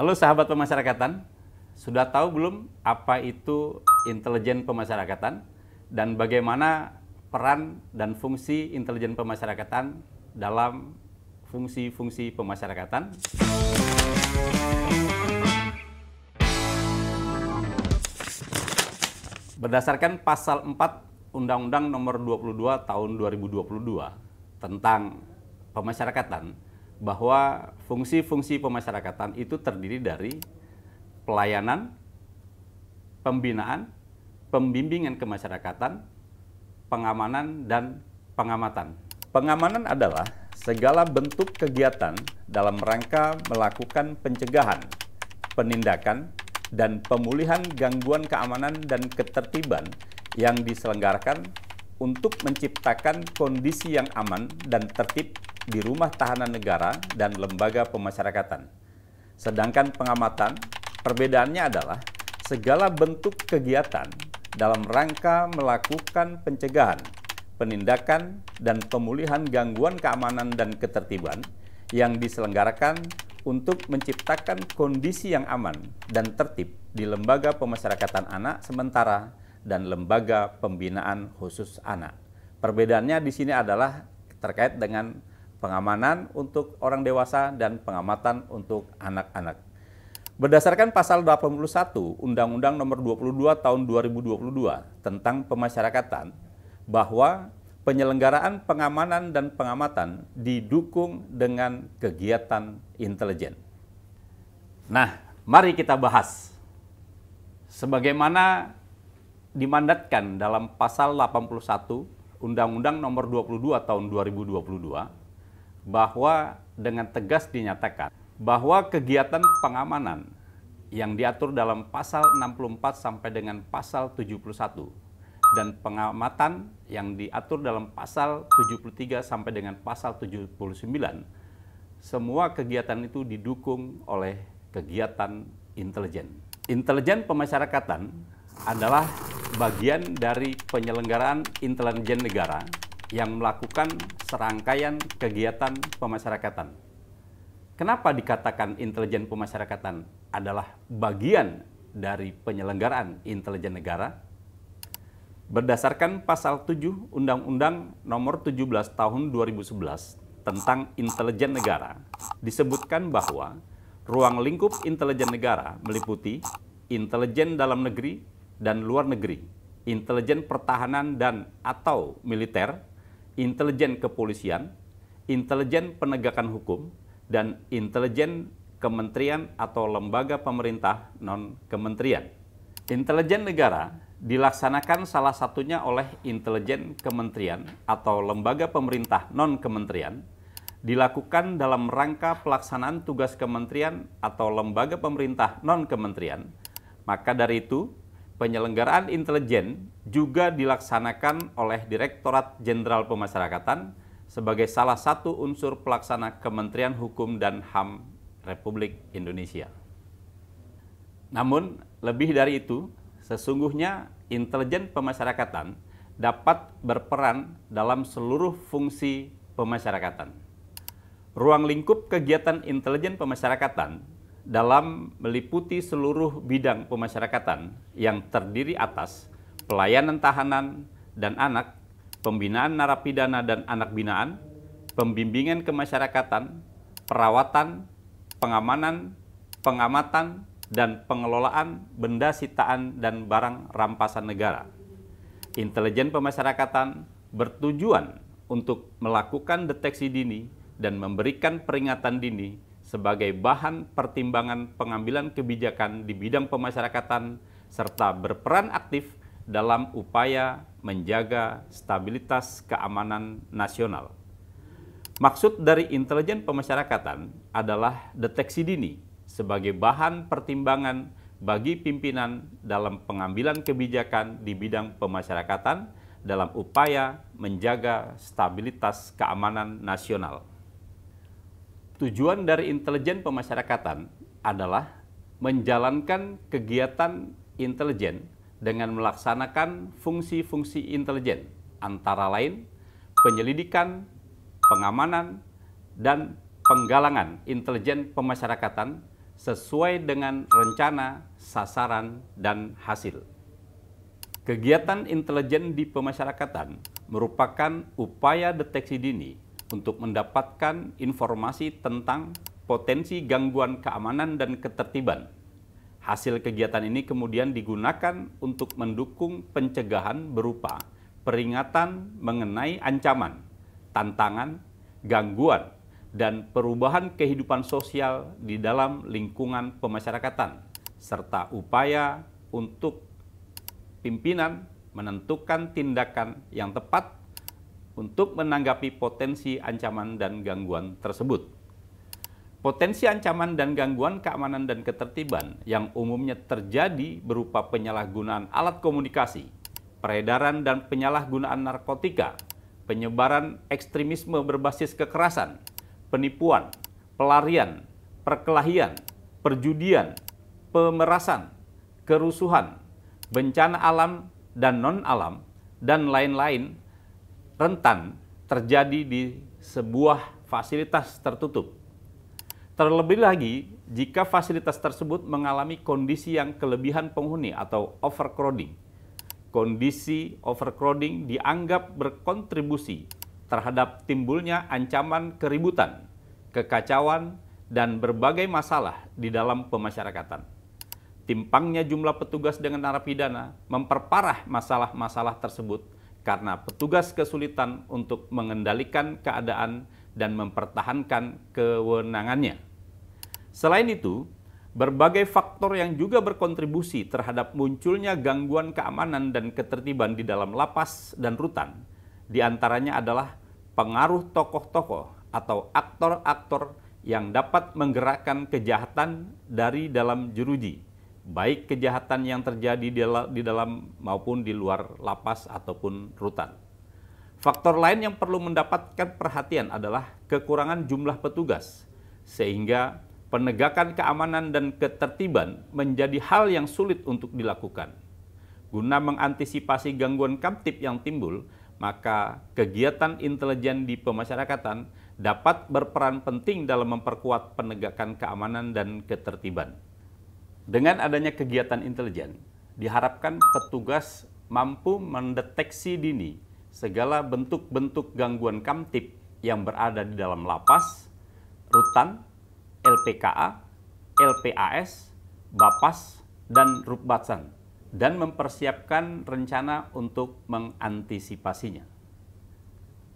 Halo sahabat pemasyarakatan, sudah tahu belum apa itu intelijen pemasyarakatan dan bagaimana peran dan fungsi intelijen pemasyarakatan dalam fungsi-fungsi pemasyarakatan? Berdasarkan pasal 4 Undang-Undang Nomor 22 Tahun 2022 tentang Pemasyarakatan, bahwa fungsi-fungsi pemasyarakatan itu terdiri dari pelayanan, pembinaan, pembimbingan kemasyarakatan, pengamanan, dan pengamatan. Pengamanan adalah segala bentuk kegiatan dalam rangka melakukan pencegahan, penindakan, dan pemulihan gangguan keamanan dan ketertiban yang diselenggarakan untuk menciptakan kondisi yang aman dan tertib di Rumah Tahanan Negara dan Lembaga Pemasyarakatan. Sedangkan pengamatan, perbedaannya adalah segala bentuk kegiatan dalam rangka melakukan pencegahan, penindakan, dan pemulihan gangguan keamanan dan ketertiban yang diselenggarakan untuk menciptakan kondisi yang aman dan tertib di lembaga pemasyarakatan anak sementara dan lembaga pembinaan khusus anak. Perbedaannya di sini adalah terkait dengan pengamanan untuk orang dewasa, dan pengamatan untuk anak-anak. Berdasarkan pasal 81 Undang-Undang Nomor 22 Tahun 2022 tentang Pemasyarakatan bahwa penyelenggaraan pengamanan dan pengamatan didukung dengan kegiatan intelijen. Nah, mari kita bahas sebagaimana dimandatkan dalam pasal 81 Undang-Undang Nomor 22 Tahun 2022 bahwa dengan tegas dinyatakan bahwa kegiatan pengamanan yang diatur dalam pasal 64 sampai dengan pasal 71 dan pengamatan yang diatur dalam pasal 73 sampai dengan pasal 79 semua kegiatan itu didukung oleh kegiatan intelijen. Intelijen pemasyarakatan adalah bagian dari penyelenggaraan intelijen negara yang melakukan serangkaian kegiatan pemasyarakatan. Kenapa dikatakan intelijen pemasyarakatan adalah bagian dari penyelenggaraan intelijen negara? Berdasarkan pasal 7 Undang-Undang Nomor 17 Tahun 2011 tentang intelijen negara, disebutkan bahwa ruang lingkup intelijen negara meliputi intelijen dalam negeri dan luar negeri, intelijen pertahanan dan atau militer, intelijen kepolisian, intelijen penegakan hukum, dan intelijen kementerian atau lembaga pemerintah non-kementerian. Intelijen negara dilaksanakan salah satunya oleh intelijen kementerian atau lembaga pemerintah non-kementerian, dilakukan dalam rangka pelaksanaan tugas kementerian atau lembaga pemerintah non-kementerian. Maka dari itu, penyelenggaraan intelijen juga dilaksanakan oleh Direktorat Jenderal Pemasyarakatan sebagai salah satu unsur pelaksana Kementerian Hukum dan HAM Republik Indonesia. Namun, lebih dari itu, sesungguhnya intelijen pemasyarakatan dapat berperan dalam seluruh fungsi pemasyarakatan. Ruang lingkup kegiatan intelijen pemasyarakatan dalam meliputi seluruh bidang pemasyarakatan yang terdiri atas pelayanan tahanan dan anak, pembinaan narapidana dan anak binaan, pembimbingan kemasyarakatan, perawatan, pengamanan, pengamatan, dan pengelolaan benda sitaan dan barang rampasan negara. Intelijen pemasyarakatan bertujuan untuk melakukan deteksi dini dan memberikan peringatan dini sebagai bahan pertimbangan pengambilan kebijakan di bidang pemasyarakatan serta berperan aktif dalam upaya menjaga stabilitas keamanan nasional. Maksud dari intelijen pemasyarakatan adalah deteksi dini sebagai bahan pertimbangan bagi pimpinan dalam pengambilan kebijakan di bidang pemasyarakatan dalam upaya menjaga stabilitas keamanan nasional tujuan dari intelijen pemasyarakatan adalah menjalankan kegiatan intelijen dengan melaksanakan fungsi-fungsi intelijen, antara lain penyelidikan, pengamanan, dan penggalangan intelijen pemasyarakatan sesuai dengan rencana, sasaran, dan hasil. Kegiatan intelijen di pemasyarakatan merupakan upaya deteksi dini untuk mendapatkan informasi tentang potensi gangguan keamanan dan ketertiban. Hasil kegiatan ini kemudian digunakan untuk mendukung pencegahan berupa peringatan mengenai ancaman, tantangan, gangguan, dan perubahan kehidupan sosial di dalam lingkungan pemasyarakatan, serta upaya untuk pimpinan menentukan tindakan yang tepat untuk menanggapi potensi ancaman dan gangguan tersebut. Potensi ancaman dan gangguan keamanan dan ketertiban yang umumnya terjadi berupa penyalahgunaan alat komunikasi, peredaran dan penyalahgunaan narkotika, penyebaran ekstremisme berbasis kekerasan, penipuan, pelarian, perkelahian, perjudian, pemerasan, kerusuhan, bencana alam dan non-alam, dan lain-lain rentan terjadi di sebuah fasilitas tertutup. Terlebih lagi, jika fasilitas tersebut mengalami kondisi yang kelebihan penghuni atau overcrowding. Kondisi overcrowding dianggap berkontribusi terhadap timbulnya ancaman keributan, kekacauan, dan berbagai masalah di dalam pemasyarakatan. Timpangnya jumlah petugas dengan narapidana memperparah masalah-masalah tersebut karena petugas kesulitan untuk mengendalikan keadaan dan mempertahankan kewenangannya. Selain itu, berbagai faktor yang juga berkontribusi terhadap munculnya gangguan keamanan dan ketertiban di dalam lapas dan rutan, diantaranya adalah pengaruh tokoh-tokoh atau aktor-aktor yang dapat menggerakkan kejahatan dari dalam jeruji baik kejahatan yang terjadi di dalam, maupun di luar lapas ataupun rutan. Faktor lain yang perlu mendapatkan perhatian adalah kekurangan jumlah petugas, sehingga penegakan keamanan dan ketertiban menjadi hal yang sulit untuk dilakukan. Guna mengantisipasi gangguan kamtip yang timbul, maka kegiatan intelijen di pemasyarakatan dapat berperan penting dalam memperkuat penegakan keamanan dan ketertiban. Dengan adanya kegiatan intelijen, diharapkan petugas mampu mendeteksi dini segala bentuk-bentuk gangguan kamtip yang berada di dalam lapas, rutan, LPKA, LPAS, BAPAS, dan RUPBATSAN dan mempersiapkan rencana untuk mengantisipasinya.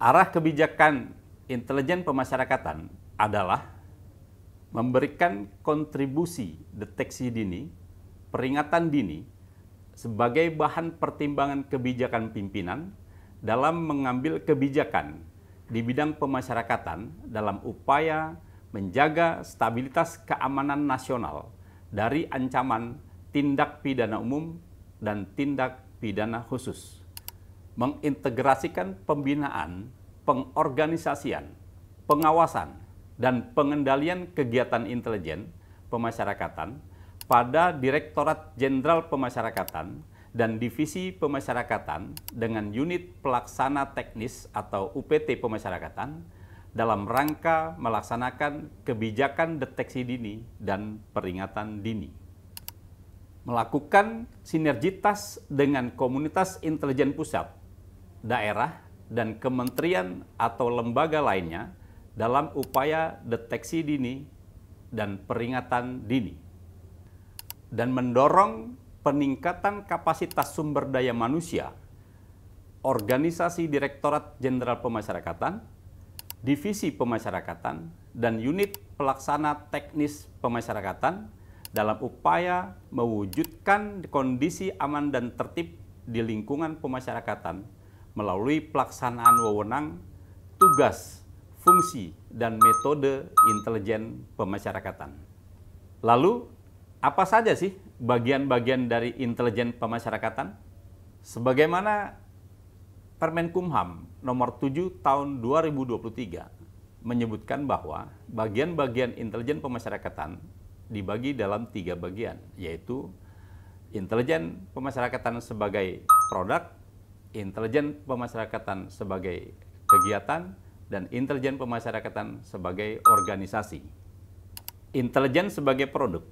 Arah kebijakan intelijen pemasyarakatan adalah memberikan kontribusi deteksi dini, peringatan dini sebagai bahan pertimbangan kebijakan pimpinan dalam mengambil kebijakan di bidang pemasyarakatan dalam upaya menjaga stabilitas keamanan nasional dari ancaman tindak pidana umum dan tindak pidana khusus. Mengintegrasikan pembinaan, pengorganisasian, pengawasan, dan pengendalian kegiatan intelijen pemasyarakatan pada Direktorat Jenderal Pemasyarakatan dan Divisi Pemasyarakatan dengan unit pelaksana teknis atau UPT Pemasyarakatan dalam rangka melaksanakan kebijakan deteksi dini dan peringatan dini. Melakukan sinergitas dengan komunitas intelijen pusat, daerah, dan kementerian atau lembaga lainnya dalam upaya deteksi dini dan peringatan dini dan mendorong peningkatan kapasitas sumber daya manusia organisasi Direktorat Jenderal Pemasyarakatan, Divisi Pemasyarakatan, dan unit pelaksana teknis pemasyarakatan dalam upaya mewujudkan kondisi aman dan tertib di lingkungan pemasyarakatan melalui pelaksanaan wewenang tugas fungsi, dan metode intelijen pemasyarakatan. Lalu, apa saja sih bagian-bagian dari intelijen pemasyarakatan? Sebagaimana Permenkumham nomor 7 tahun 2023 menyebutkan bahwa bagian-bagian intelijen pemasyarakatan dibagi dalam tiga bagian, yaitu intelijen pemasyarakatan sebagai produk, intelijen pemasyarakatan sebagai kegiatan, dan intelijen pemasyarakatan sebagai organisasi. Intelijen sebagai produk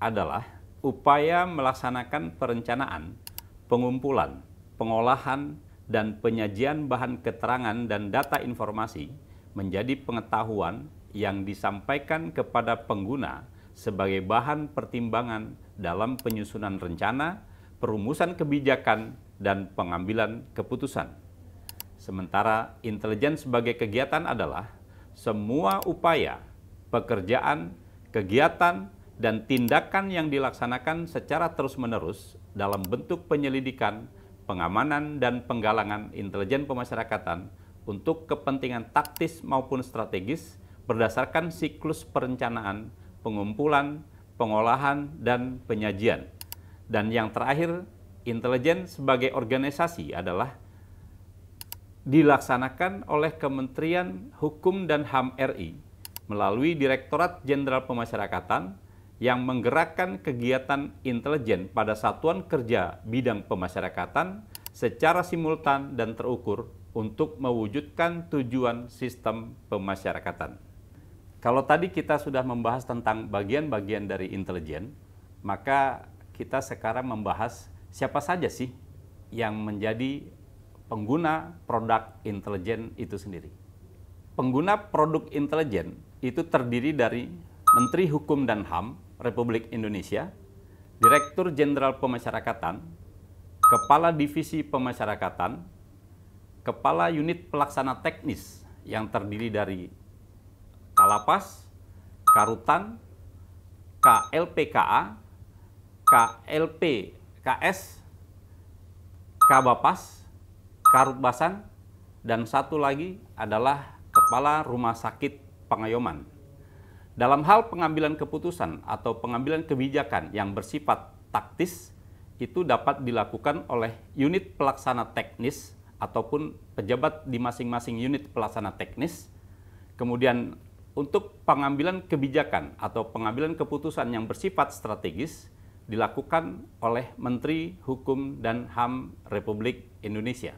adalah upaya melaksanakan perencanaan, pengumpulan, pengolahan, dan penyajian bahan keterangan dan data informasi menjadi pengetahuan yang disampaikan kepada pengguna sebagai bahan pertimbangan dalam penyusunan rencana, perumusan kebijakan, dan pengambilan keputusan. Sementara intelijen sebagai kegiatan adalah semua upaya, pekerjaan, kegiatan, dan tindakan yang dilaksanakan secara terus-menerus dalam bentuk penyelidikan, pengamanan, dan penggalangan intelijen pemasyarakatan untuk kepentingan taktis maupun strategis berdasarkan siklus perencanaan, pengumpulan, pengolahan, dan penyajian. Dan yang terakhir, intelijen sebagai organisasi adalah dilaksanakan oleh Kementerian Hukum dan HAM RI melalui Direktorat Jenderal Pemasyarakatan yang menggerakkan kegiatan intelijen pada satuan kerja bidang pemasyarakatan secara simultan dan terukur untuk mewujudkan tujuan sistem pemasyarakatan. Kalau tadi kita sudah membahas tentang bagian-bagian dari intelijen, maka kita sekarang membahas siapa saja sih yang menjadi pengguna produk intelijen itu sendiri. Pengguna produk intelijen itu terdiri dari Menteri Hukum dan HAM Republik Indonesia, Direktur Jenderal Pemasyarakatan, Kepala Divisi Pemasyarakatan, Kepala Unit Pelaksana Teknis yang terdiri dari Kalapas, Karutan, KLPKA, KLPKS, Kabapas, Karut Basan, dan satu lagi adalah Kepala Rumah Sakit Pengayoman. Dalam hal pengambilan keputusan atau pengambilan kebijakan yang bersifat taktis, itu dapat dilakukan oleh unit pelaksana teknis ataupun pejabat di masing-masing unit pelaksana teknis. Kemudian untuk pengambilan kebijakan atau pengambilan keputusan yang bersifat strategis dilakukan oleh Menteri Hukum dan HAM Republik Indonesia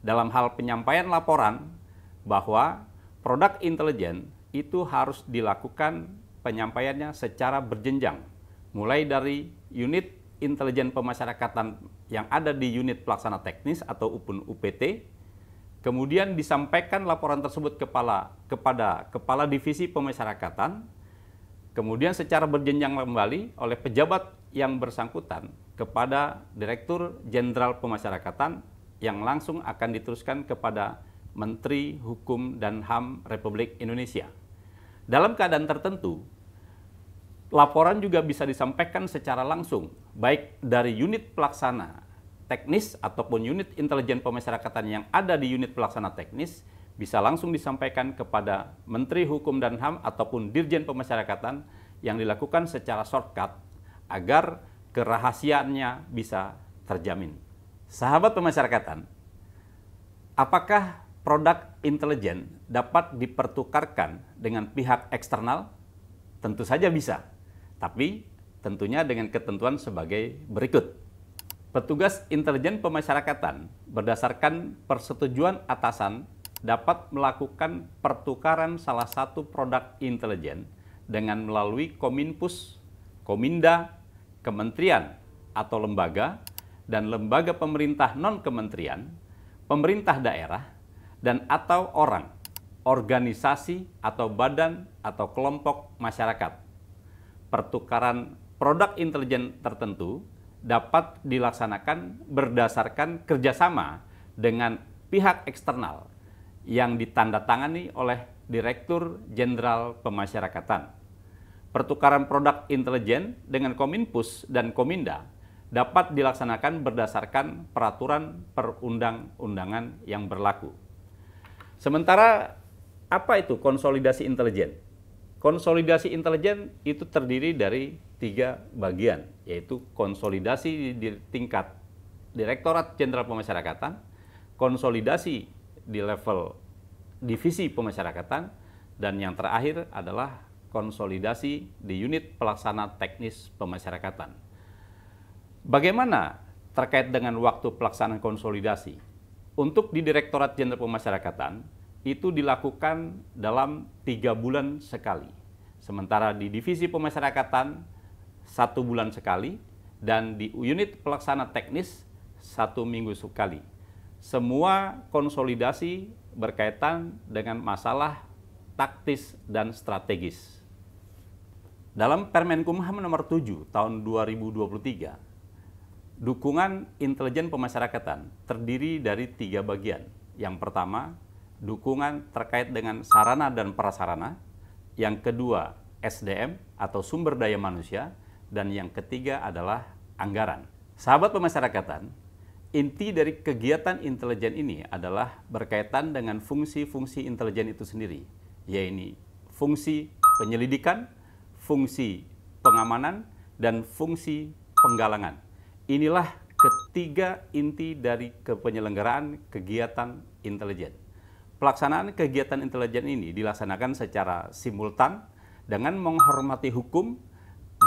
dalam hal penyampaian laporan bahwa produk intelijen itu harus dilakukan penyampaiannya secara berjenjang, mulai dari unit intelijen pemasyarakatan yang ada di unit pelaksana teknis atau UPUN UPT, kemudian disampaikan laporan tersebut kepala, kepada kepala divisi pemasyarakatan, kemudian secara berjenjang kembali oleh pejabat yang bersangkutan kepada Direktur Jenderal Pemasyarakatan yang langsung akan diteruskan kepada Menteri Hukum dan HAM Republik Indonesia. Dalam keadaan tertentu, laporan juga bisa disampaikan secara langsung, baik dari unit pelaksana teknis ataupun unit intelijen pemasyarakatan yang ada di unit pelaksana teknis, bisa langsung disampaikan kepada Menteri Hukum dan HAM ataupun Dirjen Pemasyarakatan yang dilakukan secara shortcut agar kerahasiaannya bisa terjamin. Sahabat pemasyarakatan, apakah produk intelijen dapat dipertukarkan dengan pihak eksternal? Tentu saja bisa, tapi tentunya dengan ketentuan sebagai berikut. Petugas intelijen pemasyarakatan berdasarkan persetujuan atasan dapat melakukan pertukaran salah satu produk intelijen dengan melalui Kominpus, Kominda, Kementerian atau lembaga, dan lembaga pemerintah non-kementerian, pemerintah daerah, dan atau orang, organisasi atau badan atau kelompok masyarakat. Pertukaran produk intelijen tertentu dapat dilaksanakan berdasarkan kerjasama dengan pihak eksternal yang ditandatangani oleh Direktur Jenderal Pemasyarakatan. Pertukaran produk intelijen dengan Kominpus dan Kominda dapat dilaksanakan berdasarkan peraturan perundang-undangan yang berlaku. Sementara apa itu konsolidasi intelijen? Konsolidasi intelijen itu terdiri dari tiga bagian, yaitu konsolidasi di tingkat Direktorat Jenderal Pemasyarakatan, konsolidasi di level divisi pemasyarakatan, dan yang terakhir adalah konsolidasi di unit pelaksana teknis pemasyarakatan. Bagaimana terkait dengan waktu pelaksanaan konsolidasi? Untuk di Direktorat Jenderal Pemasyarakatan, itu dilakukan dalam tiga bulan sekali. Sementara di Divisi Pemasyarakatan, satu bulan sekali, dan di unit pelaksana teknis, satu minggu sekali. Semua konsolidasi berkaitan dengan masalah taktis dan strategis. Dalam Permenkumham nomor 7 tahun 2023, Dukungan intelijen pemasyarakatan terdiri dari tiga bagian. Yang pertama, dukungan terkait dengan sarana dan prasarana. Yang kedua, SDM atau sumber daya manusia. Dan yang ketiga adalah anggaran. Sahabat pemasyarakatan, inti dari kegiatan intelijen ini adalah berkaitan dengan fungsi-fungsi intelijen itu sendiri, yaitu fungsi penyelidikan, fungsi pengamanan, dan fungsi penggalangan. Inilah ketiga inti dari penyelenggaraan kegiatan intelijen. Pelaksanaan kegiatan intelijen ini dilaksanakan secara simultan dengan menghormati hukum,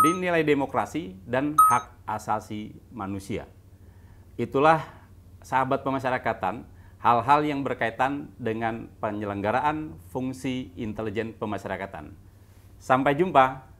dinilai demokrasi, dan hak asasi manusia. Itulah sahabat pemasyarakatan, hal-hal yang berkaitan dengan penyelenggaraan fungsi intelijen pemasyarakatan. Sampai jumpa!